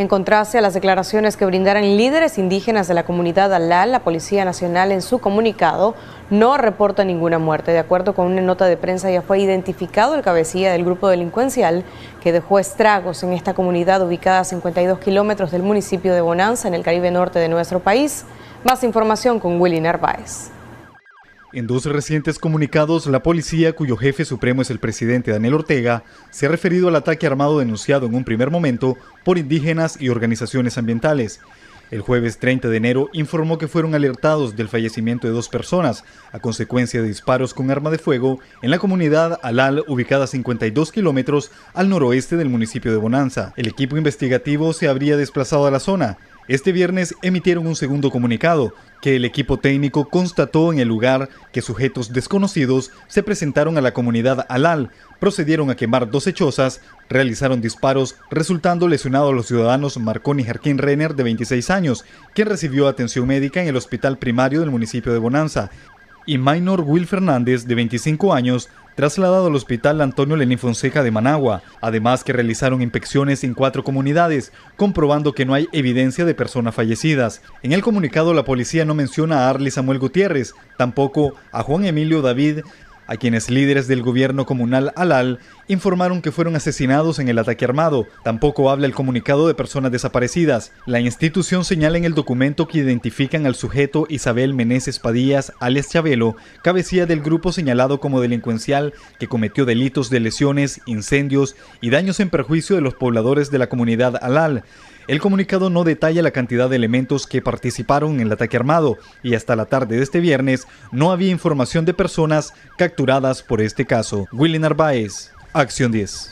En contraste a las declaraciones que brindaron líderes indígenas de la comunidad Alal, la Policía Nacional en su comunicado no reporta ninguna muerte. De acuerdo con una nota de prensa, ya fue identificado el cabecilla del grupo delincuencial que dejó estragos en esta comunidad ubicada a 52 kilómetros del municipio de Bonanza, en el Caribe Norte de nuestro país. Más información con Willy Narváez. En dos recientes comunicados, la policía, cuyo jefe supremo es el presidente Daniel Ortega, se ha referido al ataque armado denunciado en un primer momento por indígenas y organizaciones ambientales. El jueves 30 de enero informó que fueron alertados del fallecimiento de dos personas a consecuencia de disparos con arma de fuego en la comunidad Alal, ubicada 52 kilómetros al noroeste del municipio de Bonanza. El equipo investigativo se habría desplazado a la zona este viernes emitieron un segundo comunicado que el equipo técnico constató en el lugar que sujetos desconocidos se presentaron a la comunidad Alal, procedieron a quemar dos chozas, realizaron disparos, resultando a los ciudadanos Marconi Jarkin Renner, de 26 años, quien recibió atención médica en el hospital primario del municipio de Bonanza, y Minor Will Fernández, de 25 años, trasladado al Hospital Antonio Lenín Fonseca de Managua, además que realizaron inspecciones en cuatro comunidades, comprobando que no hay evidencia de personas fallecidas. En el comunicado la policía no menciona a Arly Samuel Gutiérrez, tampoco a Juan Emilio David, a quienes líderes del gobierno comunal Alal informaron que fueron asesinados en el ataque armado. Tampoco habla el comunicado de personas desaparecidas. La institución señala en el documento que identifican al sujeto Isabel Meneses Padillas, alias Chabelo, cabecía del grupo señalado como delincuencial que cometió delitos de lesiones, incendios y daños en perjuicio de los pobladores de la comunidad Alal. El comunicado no detalla la cantidad de elementos que participaron en el ataque armado y hasta la tarde de este viernes no había información de personas capturadas por este caso. Willy Narváez, Acción 10.